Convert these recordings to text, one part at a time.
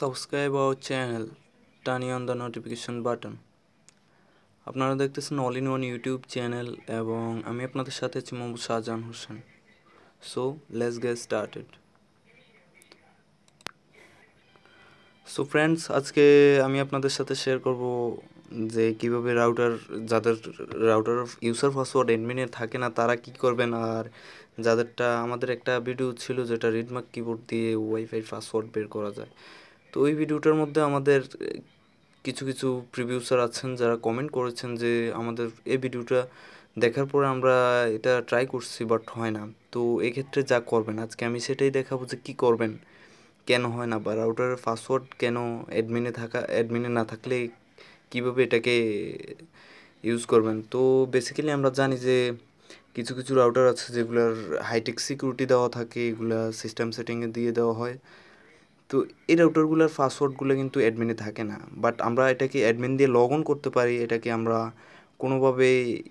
subscribe our channel টানি on the notification button আপনারা দেখতেছেন all in one YouTube channel এবং আমি আপনাদের সাথে আছি Mohammad Shahjahan Hossain so let's get started so friends আজকে আমি আপনাদের সাথে শেয়ার করব যে কিভাবে রাউটার যাদের রাউটার ইউজার পাসওয়ার্ড অ্যাডমিনে থাকে না তারা কি করবেন আর যাদেরটা আমাদের একটা ভিডিও ছিল যেটা রিডমার্ক কিবোর্ড দিয়ে ওয়াইফাই পাসওয়ার্ড বের করা যায় তো ওই ভিডিওটার মধ্যে আমাদের কিছু কিছু প্রিভিউসার আছেন যারা কমেন্ট করেছেন যে আমাদের এই ভিডিওটা দেখার পরে আমরা এটা ট্রাই করছি বাট হয় না তো এক্ষেত্রে যা করবেন আজকে আমি সেটাই দেখাবো যে কী করবেন কেন হয় না বা রাউটারের পাসওয়ার্ড কেন অ্যাডমিনে থাকা অ্যাডমিনে না থাকলে কিভাবে এটাকে ইউজ করবেন তো বেসিক্যালি আমরা জানি যে কিছু কিছু রাউটার আছে যেগুলোর হাইটেক সিকিউরিটি দেওয়া থাকে এগুলা সিস্টেম সেটিংয়ে দিয়ে দেওয়া হয় তো এই রাউটারগুলোর পাসওয়ার্ডগুলো কিন্তু অ্যাডমিনে থাকে না বাট আমরা এটাকে অ্যাডমিন দিয়ে লগ ইন করতে পারি এটাকে আমরা কোনোভাবে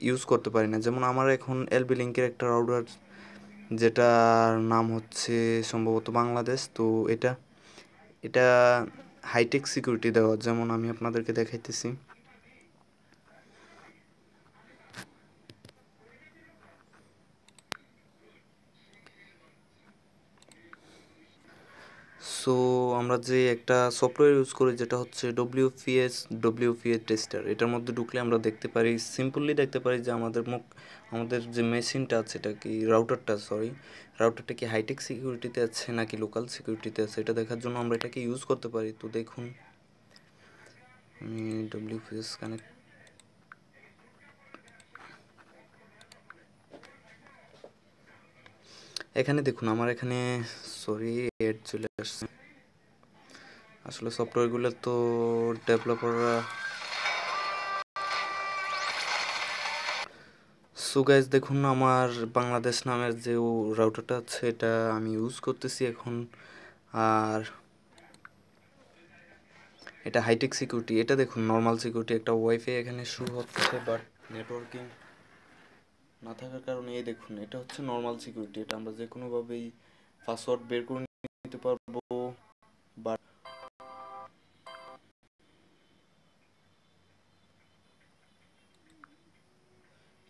ইউজ করতে পারি না যেমন আমার এখন এলবি লিঙ্কের একটা রাউটার যেটার নাম হচ্ছে সম্ভবত বাংলাদেশ তো এটা এটা হাইটেক সিকিউরিটি দেওয়া যেমন আমি আপনাদেরকে দেখাইতেছি সো আমরা যে একটা সফটওয়্যার ইউজ করি যেটা হচ্ছে ডব্লিউ পি ডব্লিউপিএস টেস্টার এটার মধ্যে ঢুকলে আমরা দেখতে পারি সিম্পলি দেখতে পারি যে আমাদের মুখ আমাদের যে মেশিনটা আছে এটা কি রাউটারটা সরি রাউটারটা কি হাইটেক সিকিউরিটিতে আছে নাকি লোকাল সিকিউরিটিতে আছে এটা দেখার জন্য আমরা এটাকে ইউজ করতে পারি তো দেখুন আমি এস কানেক্ট এখানে দেখুন আমার এখানে সরি এড চলে আসছে আসলে সফটওয়্যারগুলো তো ডেভেলপাররা সো গাইজ দেখুন আমার বাংলাদেশ নামের যে রাউটারটা আছে এটা আমি ইউজ করতেছি এখন আর এটা হাইটেক সিকিউরিটি এটা দেখুন নর্মাল সিকিউরিটি একটা ওয়াইফাই এখানে শু হচ্ছে বাট নেটওয়ার্কিং না থাকার কারণে এই দেখুন এটা হচ্ছে নর্মাল সিকিউরিটি এটা আমরা যে কোনোভাবেই পাসওয়ার্ড বের করে নিতে পারবো বা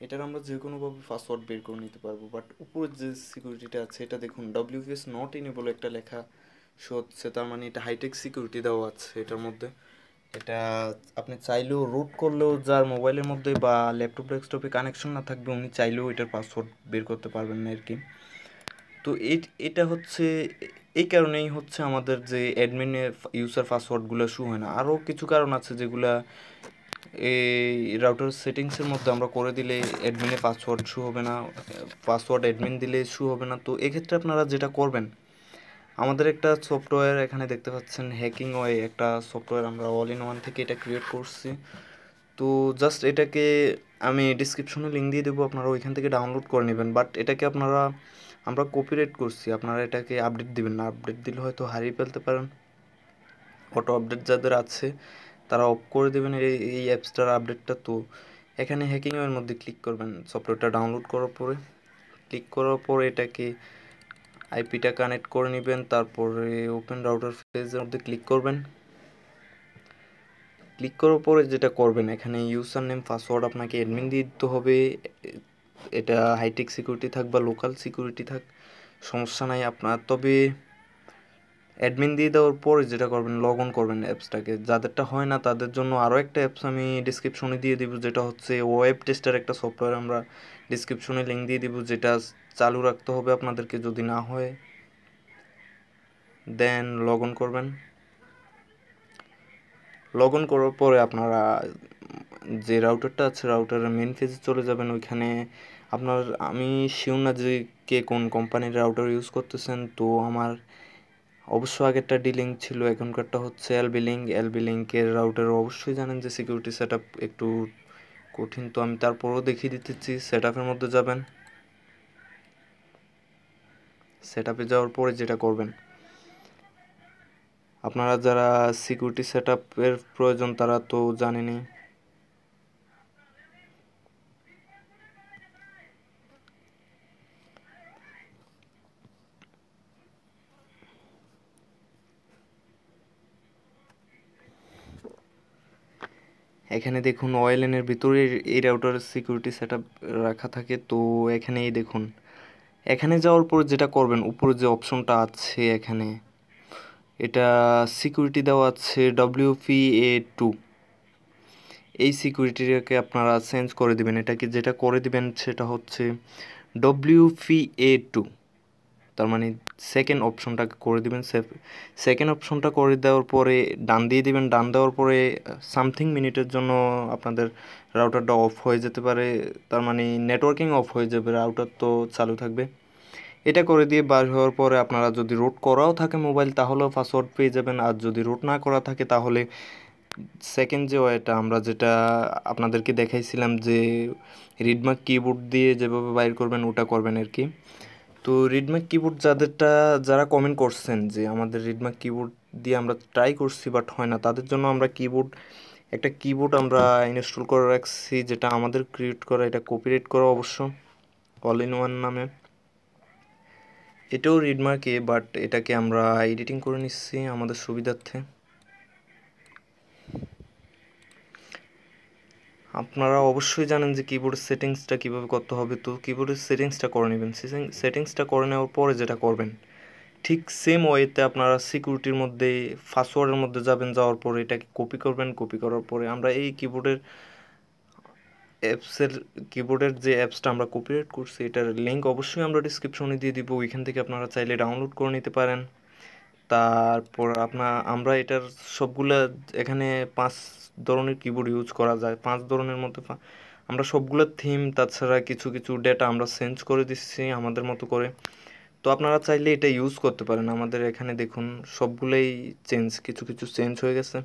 এটার আমরা যে কোনোভাবে পাসওয়ার্ড বের করে নিতে পারবো বাট উপরের যে সিকিউরিটিটা আছে এটা দেখুন ডাব্লিউপিএস নট বলে একটা লেখা শো হচ্ছে তার মানে এটা হাইটেক সিকিউরিটি দেওয়া আছে এটার মধ্যে এটা আপনি চাইলেও রুট করলেও যার মোবাইলের মধ্যে বা ল্যাপটপ ডেস্কটপে কানেকশন না থাকবে উনি চাইলেও এটার পাসওয়ার্ড বের করতে পারবেন না আর কি তো এটা হচ্ছে এই কারণেই হচ্ছে আমাদের যে অ্যাডমিনে ইউজার পাসওয়ার্ডগুলো শু হয় না আরও কিছু কারণ আছে যেগুলা এই রাউটার সেটিংসের মধ্যে আমরা করে দিলে অ্যাডমিনে পাসওয়ার্ড শু হবে না পাসওয়ার্ড অ্যাডমিন দিলে শু হবে না তো এক্ষেত্রে আপনারা যেটা করবেন আমাদের একটা সফটওয়্যার এখানে দেখতে পাচ্ছেন হ্যাকিং ওয়ে একটা সফটওয়্যার আমরা অল ইন ওয়ান থেকে এটা ক্রিয়েট করছি তো জাস্ট এটাকে আমি ডিসক্রিপশনে লিঙ্ক দিয়ে দেবো আপনারা ওইখান থেকে ডাউনলোড করে নেবেন বাট এটাকে আপনারা আমরা কপিরাইট করছি আপনারা এটাকে আপডেট দিবেন না আপডেট দিলে হয়তো হারিয়ে ফেলতে পারেন অটো আপডেট যাদের আছে তারা অফ করে দেবেন এই এই অ্যাপসটার আপডেটটা তো এখানে হ্যাকিংয়ের মধ্যে ক্লিক করবেন সফটওয়্যারটা ডাউনলোড করার পরে ক্লিক করার পরে এটাকে আইপিটা কানেক্ট করে নেবেন তারপরে ওপেন রাউটার ফেজের মধ্যে ক্লিক করবেন ক্লিক করার পরে যেটা করবেন এখানে ইউজার নেম পাসওয়ার্ড আপনাকে অ্যাডমিন দিয়ে দিতে হবে এটা হাইটেক সিকিউরিটি থাক বা লোকাল সিকিউরিটি থাক সমস্যা নাই আপনার তবে অ্যাডমিন দিয়ে দেওয়ার পরে যেটা করবেন লগ অন করবেন অ্যাপসটাকে যাদেরটা হয় না তাদের জন্য আরও একটা অ্যাপস আমি ডিসক্রিপশনে দিয়ে দিব যেটা হচ্ছে ওয়েব টেস্টের একটা সফটওয়্যার আমরা ডিসক্রিপশনে লিঙ্ক দিয়ে দিব যেটা চালু রাখতে হবে আপনাদেরকে যদি না হয় দেন লগ অন করবেন লগ অন করার পরে আপনারা যে রাউটারটা আছে রাউটারের মেন ফেজে চলে যাবেন ওইখানে আপনার আমি শিউ না যে কে কোন কোম্পানির রাউটার ইউজ করতেছেন তো আমার অবশ্য আগেরটা ডিলিং ছিল এখনকারটা হচ্ছে এলবি লিঙ্ক এলবি লিঙ্কের রাউটার অবশ্যই জানেন যে সিকিউরিটি সেট একটু কঠিন তো আমি তারপরেও দেখিয়ে দিতেছি সেট আপের মধ্যে যাবেন সেট আপে যাওয়ার পরে যেটা করবেন আপনারা যারা সিকিউরিটি সেট আপের প্রয়োজন তারা তো জানেনি এখানে দেখুন এনের ভিতরে এই রাউটারের সিকিউরিটি সেট রাখা থাকে তো এখানেই দেখুন এখানে যাওয়ার পর যেটা করবেন উপরে যে অপশনটা আছে এখানে এটা সিকিউরিটি দেওয়া আছে ডব্লিউপি এ টু এই সিকিউরিটিটাকে আপনারা চেঞ্জ করে দিবেন এটাকে যেটা করে দিবেন সেটা হচ্ছে ডব্লিউপি এ টু তার মানে সেকেন্ড অপশনটা করে দিবেন সেকেন্ড অপশনটা করে দেওয়ার পরে ডান দিয়ে দিবেন ডান দেওয়ার পরে সামথিং মিনিটের জন্য আপনাদের রাউটারটা অফ হয়ে যেতে পারে তার মানে নেটওয়ার্কিং অফ হয়ে যাবে রাউটার তো চালু থাকবে এটা করে দিয়ে বার হওয়ার পরে আপনারা যদি রোট করাও থাকে মোবাইল তাহলেও পাসওয়ার্ড পেয়ে যাবেন আর যদি রোট না করা থাকে তাহলে সেকেন্ড যে ওয়েটা আমরা যেটা আপনাদেরকে দেখাইছিলাম যে রিডমার্ক কিবোর্ড দিয়ে যেভাবে বাইর করবেন ওটা করবেন আর কি তো রিডমার্ক কিবোর্ড যাদেরটা যারা কমেন্ট করছেন যে আমাদের রিডমার্ক কিবোর্ড দিয়ে আমরা ট্রাই করছি বাট হয় না তাদের জন্য আমরা কিবোর্ড একটা কিবোর্ড আমরা ইনস্টল করে রাখছি যেটা আমাদের ক্রিয়েট করা এটা কপিরাইট করা অবশ্য অল ইন ওয়ান নামে এটাও রিডমার্কে বাট এটাকে আমরা এডিটিং করে নিচ্ছি আমাদের সুবিধার্থে আপনারা অবশ্যই জানেন যে কিবোর্ডের সেটিংসটা কিভাবে করতে হবে তো কিবোর্ডের সেটিংসটা করে নেবেন সেটিংসটা করে নেওয়ার পরে যেটা করবেন ঠিক সেম ওয়েতে আপনারা সিকিউরিটির মধ্যে পাসওয়ার্ডের মধ্যে যাবেন যাওয়ার পরে এটাকে কপি করবেন কপি করার পরে আমরা এই কিবোর্ডের অ্যাপসের কিবোর্ডের যে অ্যাপসটা আমরা কপিরাইট করছি এটার লিঙ্ক অবশ্যই আমরা ডিসক্রিপশনে দিয়ে দিব ওইখান থেকে আপনারা চাইলে ডাউনলোড করে নিতে পারেন তারপর আপনার আমরা এটার সবগুলো এখানে পাঁচ ধরনের কিবোর্ড ইউজ করা যায় পাঁচ ধরনের মধ্যে আমরা সবগুলো থিম তাছাড়া কিছু কিছু ডেটা আমরা চেঞ্জ করে দিচ্ছি আমাদের মতো করে তো আপনারা চাইলে এটা ইউজ করতে পারেন আমাদের এখানে দেখুন সবগুলোই চেঞ্জ কিছু কিছু চেঞ্জ হয়ে গেছে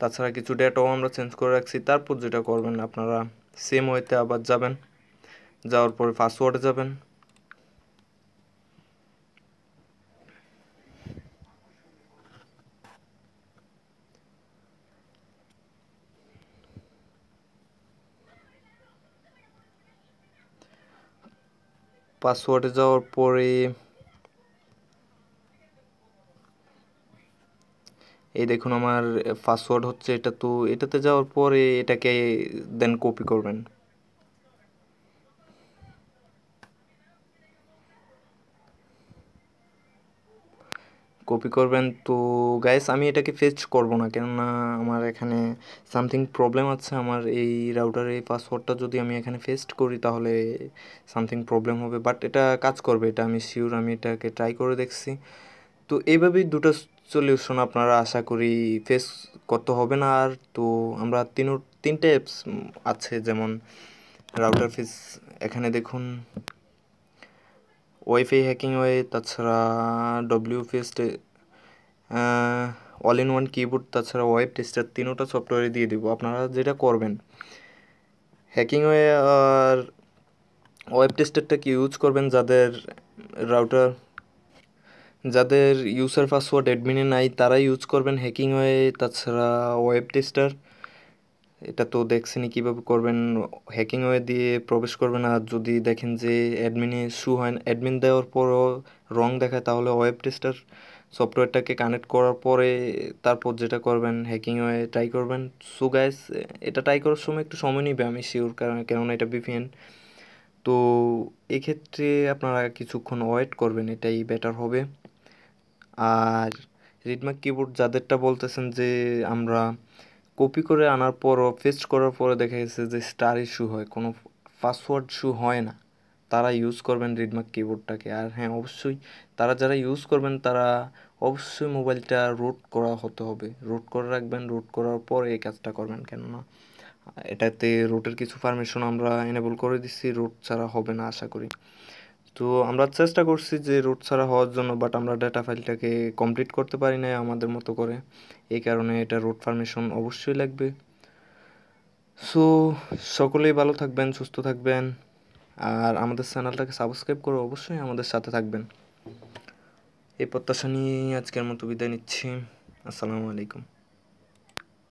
তাছাড়া কিছু ডেটাও আমরা চেঞ্জ করে রাখছি তারপর যেটা করবেন আপনারা সেম ওয়েতে আবার যাবেন যাওয়ার পরে পাসওয়ার্ডে যাবেন পাসওয়ার্ডে যাওয়ার পরে এই দেখুন আমার পাসওয়ার্ড হচ্ছে এটা তো এটাতে যাওয়ার পরে এটাকে দেন কপি করবেন কপি করবেন তো গাইস আমি এটাকে ফেচ করব না কেননা আমার এখানে সামথিং প্রবলেম আছে আমার এই রাউটারে এই পাসওয়ার্ডটা যদি আমি এখানে ফেস্ট করি তাহলে সামথিং প্রবলেম হবে বাট এটা কাজ করবে এটা আমি শিওর আমি এটাকে ট্রাই করে দেখছি তো এইভাবেই দুটো সলিউশন আপনারা আশা করি ফেস করতে হবে না আর তো আমরা তিন তিনটে অ্যাপস আছে যেমন রাউটার ফেস এখানে দেখুন ওয়াইফাই হ্যাকিং হয় তাছাড়া ডব্লিউ ফেস্টে অল ইন ওয়ান কিবোর্ড তাছাড়া ওয়েব টেস্টার তিনোটা সফটওয়্যারে দিয়ে দিব আপনারা যেটা করবেন হ্যাকিং ওয়ে আর ওয়েব টেস্টারটা কি ইউজ করবেন যাদের রাউটার যাদের ইউজার পাসওয়ার্ড অ্যাডমিনে নাই তারাই ইউজ করবেন হ্যাকিং হয়ে তাছাড়া ওয়েব টেস্টার এটা তো দেখছেনই কীভাবে করবেন হ্যাকিং ওয়ে দিয়ে প্রবেশ করবেন আর যদি দেখেন যে অ্যাডমিনে শু হয় না অ্যাডমিন দেওয়ার পরও রং দেখায় তাহলে ওয়েব টেস্টার সফটওয়্যারটাকে কানেক্ট করার পরে তারপর যেটা করবেন হ্যাকিং ওয়ে ট্রাই করবেন সু গাইস এটা ট্রাই করার সময় একটু সময় নিবে আমি শিওর কারণ কেননা এটা বিপিএন তো এক্ষেত্রে আপনারা কিছুক্ষণ ওয়েট করবেন এটাই বেটার হবে আর রিডমার্ক কিবোর্ড যাদেরটা বলতেছেন যে আমরা কপি করে আনার পরও পেস্ট করার পরে দেখা গেছে যে স্টার ইস্যু হয় কোনো পাসওয়ার্ড ইস্যু হয় না তারা ইউজ করবেন রিডমার্ক কিবোর্ডটাকে আর হ্যাঁ অবশ্যই তারা যারা ইউজ করবেন তারা অবশ্যই মোবাইলটা রুট করা হতে হবে রুট করে রাখবেন রুট করার পর এই কাজটা করবেন কেননা এটাতে রুটের কিছু পারমিশন আমরা এনেবল করে দিচ্ছি রুট ছাড়া হবে না আশা করি তো আমরা চেষ্টা করছি যে রুট ছাড়া হওয়ার জন্য বাট আমরা ডাটা ফাইলটাকে কমপ্লিট করতে পারি না আমাদের মতো করে এই কারণে এটা রুট ফার্মেশন অবশ্যই লাগবে সো সকলেই ভালো থাকবেন সুস্থ থাকবেন আর আমাদের চ্যানেলটাকে সাবস্ক্রাইব করে অবশ্যই আমাদের সাথে থাকবেন এই প্রত্যাশা নিয়ে আজকের মতো বিদায় নিচ্ছি আসসালামু আলাইকুম